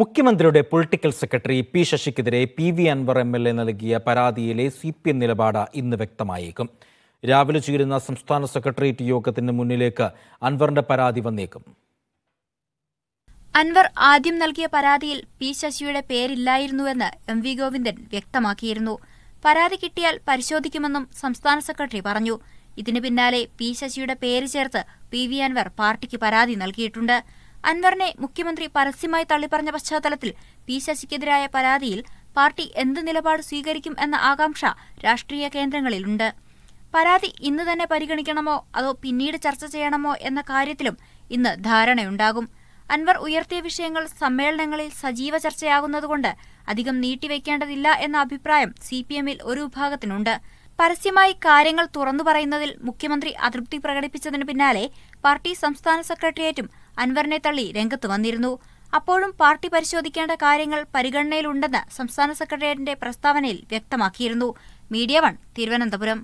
മുഖ്യമന്ത്രിയുടെ political secretary P ശശിക്കെതിരെ P V Anwar M L A നൽകിയ പരാതിയിലെ സി പി എം നിലപാട് ഇന്ന് വ്യക്തമായേക്കും രാവിലെ ചേരുന്ന സംസ്ഥാന സെക്രട്ടേറിയറ്റ് യോഗത്തിന് മുന്നിലേക്ക് അൻവറിന്റെ പരാതി വന്നേക്കും അൻവർ ആദ്യം നൽകിയ പരാതിയിൽ പി ശശിയുടെ പേരില്ലായിരുന്നുവെന്ന് എം വി ഗോവിന്ദൻ വ്യക്തമാക്കിയിരുന്നു പരാതി കിട്ടിയാൽ പരിശോധിക്കുമെന്നും സംസ്ഥാന സെക്രട്ടറി പറഞ്ഞു ഇതിനു പിന്നാലെ പി ശശിയുടെ പേര് ചേർത്ത് പി വി അൻവർ പാർട്ടിക്ക് പരാതി നൽകിയിട്ടുണ്ട് അൻവറിനെ മുഖ്യമന്ത്രി പരസ്യമായി തള്ളിപ്പറഞ്ഞ പശ്ചാത്തലത്തിൽ പി ശശിക്കെതിരായ പരാതിയിൽ പാർട്ടി എന്ത് നിലപാട് സ്വീകരിക്കും എന്ന ആകാംക്ഷ രാഷ്ട്രീയ കേന്ദ്രങ്ങളിലുണ്ട് പരാതി ഇന്ന് തന്നെ പരിഗണിക്കണമോ അതോ പിന്നീട് ചർച്ച ചെയ്യണമോ എന്ന കാര്യത്തിലും ഇന്ന് ധാരണയുണ്ടാകും അൻവർ ഉയർത്തിയ വിഷയങ്ങൾ സമ്മേളനങ്ങളിൽ സജീവ ചർച്ചയാകുന്നതുകൊണ്ട് അധികം നീട്ടിവെക്കേണ്ടതില്ല എന്ന അഭിപ്രായം സി പി എമ്മിൽ ഒരു വിഭാഗത്തിനുണ്ട് പരസ്യമായി കാര്യങ്ങൾ തുറന്നു പറയുന്നതിൽ മുഖ്യമന്ത്രി അതൃപ്തി പ്രകടിപ്പിച്ചതിന് പിന്നാലെ പാർട്ടി സംസ്ഥാന സെക്രട്ടേറിയറ്റും അൻവറിനെ തള്ളി രംഗത്ത് വന്നിരുന്നു അപ്പോഴും പാർട്ടി പരിശോധിക്കേണ്ട കാര്യങ്ങൾ പരിഗണനയിലുണ്ടെന്ന് സംസ്ഥാന സെക്രട്ടേറിയറ്റിന്റെ പ്രസ്താവനയിൽ വ്യക്തമാക്കിയിരുന്നു മീഡിയ വൺ തിരുവനന്തപുരം